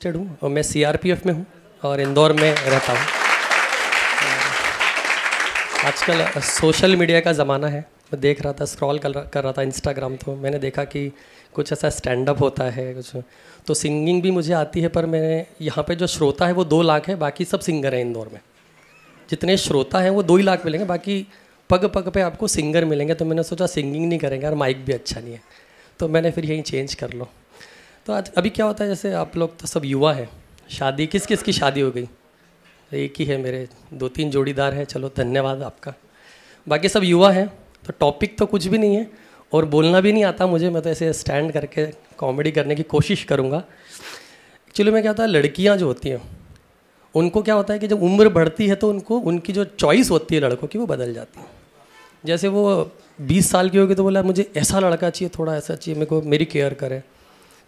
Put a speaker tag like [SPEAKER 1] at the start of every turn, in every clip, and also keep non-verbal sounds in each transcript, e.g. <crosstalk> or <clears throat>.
[SPEAKER 1] Interested हूँ और मैं सीआरपीएफ में हूँ और इंदौर में रहता हूँ आजकल सोशल मीडिया का ज़माना है मैं देख रहा था स्क्रॉल कर कर रहा था इंस्टाग्राम तो मैंने देखा कि कुछ ऐसा स्टैंड अप होता है कुछ तो सिंगिंग भी मुझे आती है पर मैंने यहाँ पे जो श्रोता है वो दो लाख है बाकी सब सिंगर हैं इंदौर में जितने श्रोता हैं वो दो ही लाख मिलेंगे बाकी पग पग पे आपको सिंगर मिलेंगे तो मैंने सोचा सिंगिंग नहीं करेंगे और माइक भी अच्छा नहीं है तो मैंने फिर यहीं चेंज कर लो तो आज अभी क्या होता है जैसे आप लोग तो सब युवा है शादी किस किस की शादी हो गई एक ही है मेरे दो तीन जोड़ीदार हैं चलो धन्यवाद आपका बाकी सब युवा है तो टॉपिक तो कुछ भी नहीं है और बोलना भी नहीं आता मुझे मैं तो ऐसे स्टैंड करके कॉमेडी करने की कोशिश करूँगा एक्चुअली मैं क्या होता है लड़कियाँ जो होती हैं उनको क्या होता है कि जब उम्र बढ़ती है तो उनको उनकी जो चॉइस होती है लड़कों की वो बदल जाती है जैसे वो बीस साल की होगी तो बोला मुझे ऐसा लड़का चाहिए थोड़ा ऐसा चाहिए मेरे को मेरी केयर करें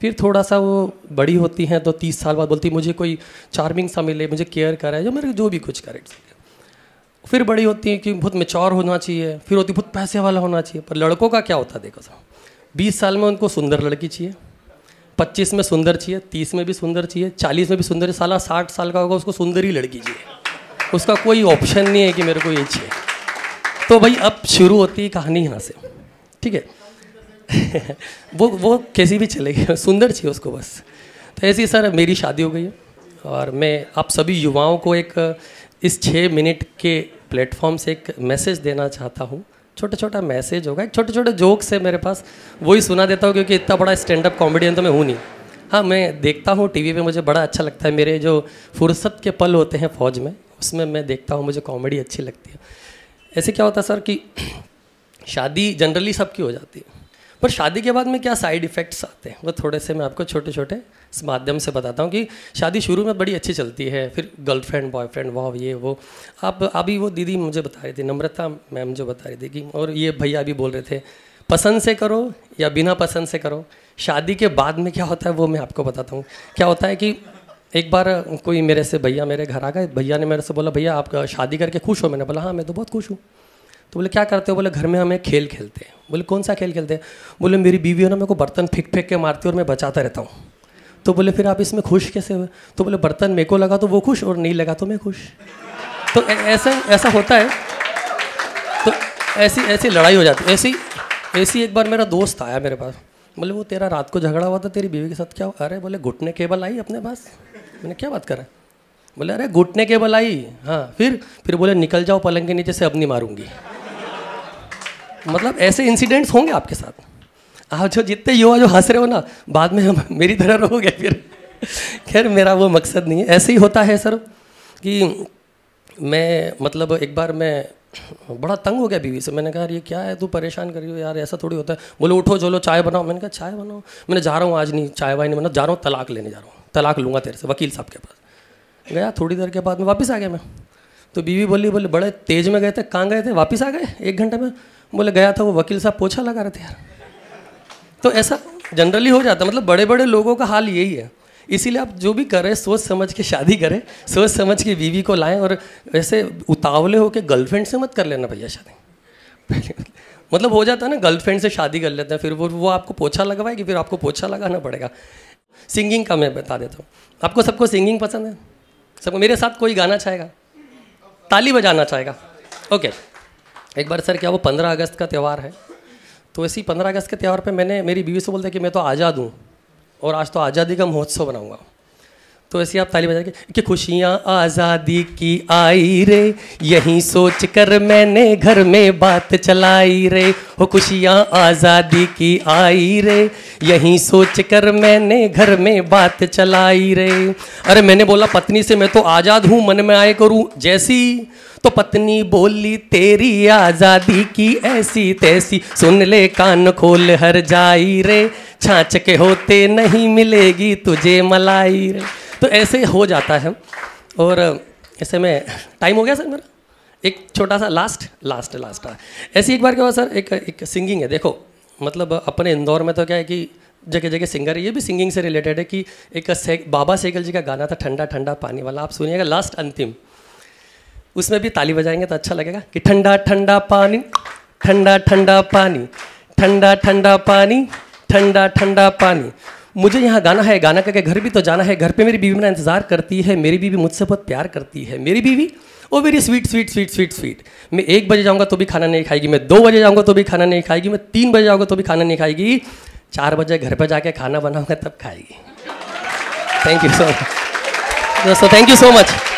[SPEAKER 1] फिर थोड़ा सा वो बड़ी होती हैं तो तीस साल बाद बोलती मुझे कोई चार्मिंग सा मिले मुझे केयर कराए जो मेरे जो भी कुछ करे फिर बड़ी होती हैं कि बहुत मेचोर होना चाहिए फिर होती बहुत पैसे वाला होना चाहिए पर लड़कों का क्या होता देखो साहब बीस साल में उनको सुंदर लड़की चाहिए पच्चीस में सुंदर चाहिए तीस में भी सुंदर चाहिए चालीस में भी सुंदर साला साठ साल का होगा उसको सुंदर ही लड़की चाहिए उसका कोई ऑप्शन नहीं है कि मेरे को ये चाहिए तो भाई अब शुरू होती है कहानी यहाँ से ठीक है <laughs> वो वो कैसी भी चलेगी सुंदर चाहिए उसको बस तो ऐसे ही सर मेरी शादी हो गई है और मैं आप सभी युवाओं को एक इस छः मिनट के प्लेटफॉर्म से एक मैसेज देना चाहता हूँ छोटा छोटा मैसेज होगा एक छोटे छोटे जोक्स है मेरे पास वही सुना देता हूँ क्योंकि इतना बड़ा स्टैंड अप कॉमेडियन तो मैं हूँ नहीं हाँ मैं देखता हूँ टीवी पे मुझे बड़ा अच्छा लगता है मेरे जो फुर्सत के पल होते हैं फ़ौज में उसमें मैं देखता हूँ मुझे कॉमेडी अच्छी लगती है ऐसे क्या होता है सर कि <clears throat> शादी जनरली सबकी हो जाती है पर शादी के बाद में क्या साइड इफ़ेक्ट्स आते हैं वो थोड़े से मैं आपको छोटे छोटे इस माध्यम से बताता हूँ कि शादी शुरू में बड़ी अच्छी चलती है फिर गर्लफ्रेंड बॉयफ्रेंड वाह ये वो आप अभी वो दीदी मुझे बता रही थी नम्रता मैम जो बता रही थी कि और ये भैया भी बोल रहे थे पसंद से करो या बिना पसंद से करो शादी के बाद में क्या होता है वो मैं आपको बताता हूँ क्या होता है कि एक बार कोई मेरे से भैया मेरे घर आ गए भैया ने मेरे से बोला भैया आप शादी करके खुश हो मैंने बोला हाँ मैं तो बहुत खुश हूँ तो बोले क्या करते हो बोले घर में हमें खेल खेलते हैं बोले कौन सा खेल खेलते हैं बोले मेरी बीवी ना मेरे को बर्तन फेंक फेंक के मारती है और मैं बचाता रहता हूँ तो बोले फिर आप इसमें खुश कैसे हुए तो बोले बर्तन मेरे को लगा तो वो खुश और नहीं लगा तो मैं खुश तो ऐसा ऐसा होता है तो ऐसी ऐसी लड़ाई हो जाती ऐसी ऐसी एक बार मेरा दोस्त आया मेरे पास बोले वो तेरा रात को झगड़ा हुआ था तेरी बीवी के साथ क्या हुआ अरे बोले घुटने केबल आई अपने पास मैंने क्या बात करा बोले अरे घुटने केबल आई हाँ फिर फिर बोले निकल जाओ पलंग के नीचे से अब नहीं मारूंगी मतलब ऐसे इंसिडेंट्स होंगे आपके साथ आप जो जितने युवा जो हंस रहे हो ना बाद में हम मेरी तरह रहोगे फिर खैर मेरा वो मकसद नहीं है ऐसे ही होता है सर कि मैं मतलब एक बार मैं बड़ा तंग हो गया बीवी से मैंने कहा यार ये क्या है तू परेशान कर रही हो यार ऐसा थोड़ी होता है बोले उठो चलो चाय बनाओ मैंने कहा चाय बनाओ मैंने जा रहा हूँ आज नहीं चाय वाय नहीं बना जा रहा हूँ तलाक लेने जा रहा हूँ तलाक लूँगा तेरे से वकील साहब के पास गया थोड़ी देर के बाद में वापस आ गया मैं तो बीवी बोली बोले बड़े तेज में गए थे कहाँ गए थे वापस आ गए एक घंटे में बोले गया था वो वकील साहब पोछा लगा रहे थे यार तो ऐसा जनरली हो जाता मतलब बड़े बड़े लोगों का हाल यही है इसीलिए आप जो भी करें सोच समझ के शादी करें सोच समझ के बीवी को लाएं और वैसे उतावले होकर गर्लफ्रेंड से मत कर लेना भैया शादी <laughs> मतलब हो जाता है ना गर्लफ्रेंड से शादी कर लेते हैं फिर वो वो आपको पोछा लगवाएगी फिर आपको पोछा लगाना पड़ेगा सिंगिंग का मैं बता देता हूँ आपको सबको सिंगिंग पसंद है सबको मेरे साथ कोई गाना चाहेगा ताली बजाना चाहेगा ओके okay. एक बार सर क्या वो पंद्रह अगस्त का त्यौहार है तो इसी पंद्रह अगस्त के त्यौहार पे मैंने मेरी बीवी से बोलते कि मैं तो आज़ाद हूँ और आज तो आज़ादी का महोत्सव बनाऊँगा तो ऐसे आप ताली बजा के कि खुशियाँ आज़ादी की आई रे यहीं सोच कर मैंने घर में बात चलाई रे हो खुशियाँ आज़ादी की आई रे यही सोच कर मैंने घर में बात चलाई रे अरे मैंने बोला पत्नी से मैं तो आज़ाद हूँ मन में आए करूँ जैसी तो पत्नी बोली तेरी आज़ादी की ऐसी तैसी सुन ले कान खोल हर जाई रे छाछ के होते नहीं मिलेगी तुझे मलाई रे तो ऐसे हो जाता है और ऐसे में टाइम हो गया सर मेरा एक छोटा सा लास्ट लास्ट लास्ट ऐसी एक बार क्या हुआ सर एक एक सिंगिंग है देखो मतलब अपने इंदौर में तो क्या है कि जगह जगह सिंगर है ये भी सिंगिंग से रिलेटेड है कि एक से, बाबा सेगल जी का गाना था ठंडा ठंडा पानी वाला आप सुनिएगा लास्ट अंतिम उसमें भी ताली बजाएंगे तो अच्छा लगेगा कि ठंडा ठंडा पानी ठंडा ठंडा पानी ठंडा ठंडा पानी ठंडा ठंडा पानी मुझे यहाँ गाना है गाना करके घर भी तो जाना है घर पे मेरी बीवी मेरा इंतजार करती है मेरी बीवी मुझसे बहुत प्यार करती है मेरी बीवी वो very sweet sweet sweet sweet sweet मैं एक बजे जाऊँगा तो भी खाना नहीं खाएगी मैं दो बजे जाऊँगा तो भी खाना नहीं खाएगी मैं तीन बजे जाऊँगा तो भी खाना नहीं खाएगी चार बजे घर पर जाके खाना बनाऊँगा तब खाएगी थैंक यू सो मच दोस्तों थैंक यू सो मच